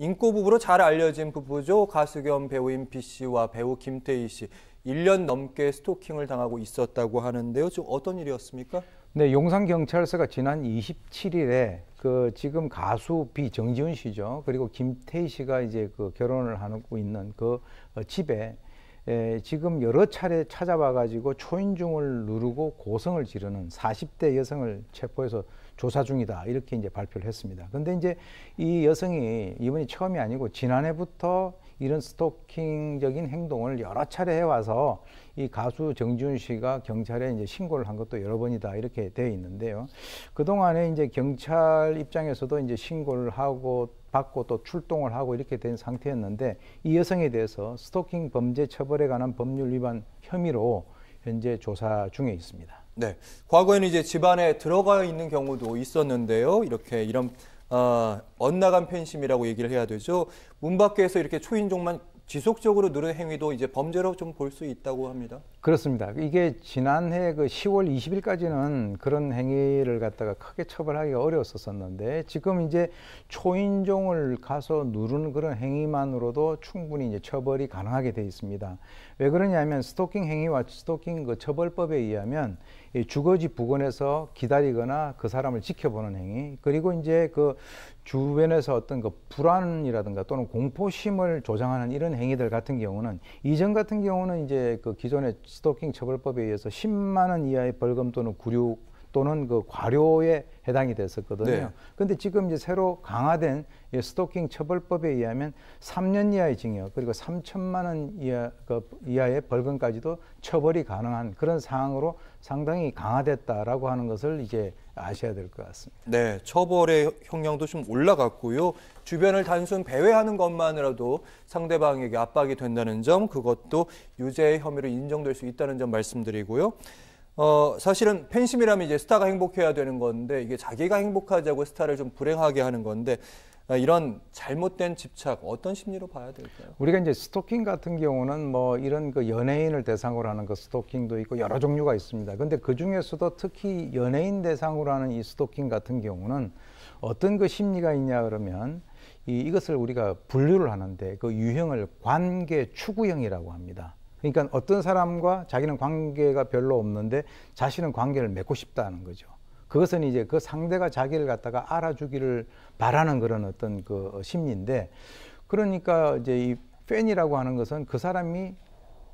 인꼬 부부로 잘 알려진 부부죠. 가수 겸 배우인 B 씨와 배우 김태희 씨 1년 넘게 스토킹을 당하고 있었다고 하는데요. 지금 어떤 일이었습니까? 네, 용산 경찰서가 지난 27일에 그 지금 가수 비 정지훈 씨죠. 그리고 김태희 씨가 이제 그 결혼을 하고 있는 그 어, 집에 에, 예, 지금 여러 차례 찾아봐 가지고 초인종을 누르고 고성을 지르는 40대 여성을 체포해서 조사 중이다 이렇게 이제 발표를 했습니다. 근데 이제 이 여성이 이번이 처음이 아니고 지난해부터 이런 스토킹적인 행동을 여러 차례 해와서 이 가수 정준 씨가 경찰에 이제 신고를 한 것도 여러 번이다 이렇게 되어 있는데요. 그 동안에 이제 경찰 입장에서도 이제 신고를 하고 받고 또 출동을 하고 이렇게 된 상태였는데 이 여성에 대해서 스토킹 범죄 처벌에 관한 법률 위반 혐의로 현재 조사 중에 있습니다. 네, 과거에는 이제 집안에 들어가 있는 경우도 있었는데요. 이렇게 이런 어, 엇나간 편심이라고 얘기를 해야 되죠. 문 밖에서 이렇게 초인종만 지속적으로 누른 행위도 이제 범죄로 좀 볼 수 있다고 합니다. 그렇습니다. 이게 지난해 그 10월 20일까지는 그런 행위를 갖다가 크게 처벌하기가 어려웠었는데 었 지금 이제 초인종을 가서 누르는 그런 행위만으로도 충분히 이제 처벌이 가능하게 돼 있습니다. 왜 그러냐면 스토킹 행위와 스토킹 그 처벌법에 의하면 주거지 부근에서 기다리거나 그 사람을 지켜보는 행위 그리고 이제 그 주변에서 어떤 그 불안이라든가 또는 공포심을 조장하는 이런 행위들 같은 경우는 이전 같은 경우는 이제 그 기존의 스토킹 처벌법에 의해서 10만 원 이하의 벌금 또는 구류 또는 그 과료에 해당이 됐었거든요. 그런데 네. 지금 이제 새로 강화된 이 스토킹 처벌법에 의하면 3년 이하의 징역 그리고 3천만 원 이하, 그 이하의 벌금까지도 처벌이 가능한 그런 상황으로 상당히 강화됐다라고 하는 것을 이제 아셔야 될 것 같습니다. 네, 처벌의 형량도 좀 올라갔고요. 주변을 단순 배회하는 것만으로도 상대방에게 압박이 된다는 점, 그것도 유죄 혐의로 인정될 수 있다는 점 말씀드리고요. 어, 사실은 팬심이라면 이제 스타가 행복해야 되는 건데 이게 자기가 행복하자고 스타를 좀 불행하게 하는 건데 어, 이런 잘못된 집착 어떤 심리로 봐야 될까요? 우리가 이제 스토킹 같은 경우는 뭐 이런 그 연예인을 대상으로 하는 그 스토킹도 있고 여러 종류가 있습니다. 근데 그 중에서도 특히 연예인 대상으로 하는 이 스토킹 같은 경우는 어떤 그 심리가 있냐 그러면 이, 이것을 우리가 분류를 하는데 그 유형을 관계 추구형이라고 합니다. 그러니까 어떤 사람과 자기는 관계가 별로 없는데 자신은 관계를 맺고 싶다는 거죠. 그것은 이제 그 상대가 자기를 갖다가 알아주기를 바라는 그런 어떤 그 심리인데 그러니까 이제 이 팬이라고 하는 것은 그 사람이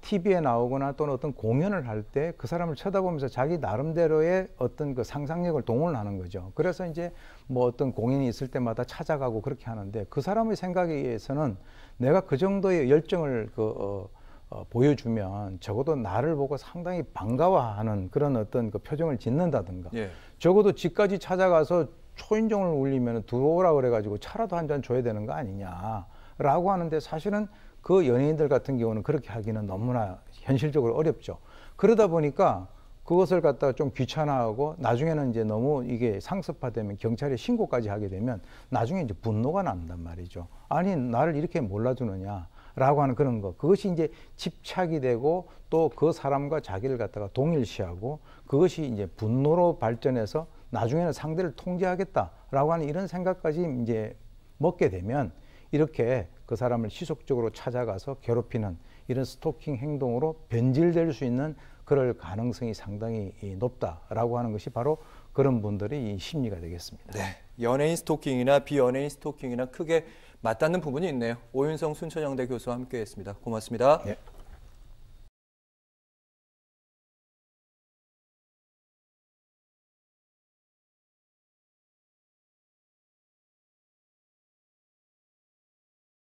TV에 나오거나 또는 어떤 공연을 할 때 그 사람을 쳐다보면서 자기 나름대로의 어떤 그 상상력을 동원 하는 거죠. 그래서 이제 뭐 어떤 공연이 있을 때마다 찾아가고 그렇게 하는데 그 사람의 생각에 의해서는 내가 그 정도의 열정을 그 어, 어, 보여주면 적어도 나를 보고 상당히 반가워하는 그런 어떤 그 표정을 짓는다든가 예. 적어도 집까지 찾아가서 초인종을 울리면 들어오라 그래가지고 차라도 한 잔 줘야 되는 거 아니냐라고 하는데 사실은 그 연예인들 같은 경우는 그렇게 하기는 너무나 현실적으로 어렵죠. 그러다 보니까 그것을 갖다가 좀 귀찮아하고 나중에는 이제 너무 이게 상습화되면 경찰에 신고까지 하게 되면 나중에 이제 분노가 난단 말이죠. 아니 나를 이렇게 몰라주느냐. 라고 하는 그런 거. 그것이 이제 집착이 되고 또 그 사람과 자기를 갖다가 동일시하고 그것이 이제 분노로 발전해서 나중에는 상대를 통제하겠다라고 하는 이런 생각까지 이제 먹게 되면 이렇게 그 사람을 지속적으로 찾아가서 괴롭히는 이런 스토킹 행동으로 변질될 수 있는 그럴 가능성이 상당히 높다라고 하는 것이 바로 그런 분들의 심리가 되겠습니다. 네. 연예인 스토킹이나 비연예인 스토킹이나 크게 맞닿는 부분이 있네요. 오윤성 순천향대 교수와 함께했습니다. 고맙습니다. 네.